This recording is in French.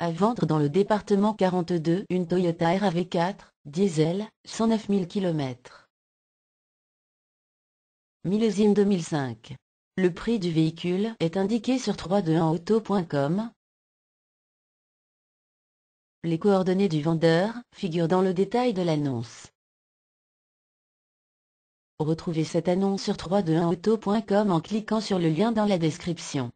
À vendre dans le département 42 une Toyota RAV4, diesel, 109 000 km. Millésime 2005. Le prix du véhicule est indiqué sur 321auto.com. Les coordonnées du vendeur figurent dans le détail de l'annonce. Retrouvez cette annonce sur 321auto.com en cliquant sur le lien dans la description.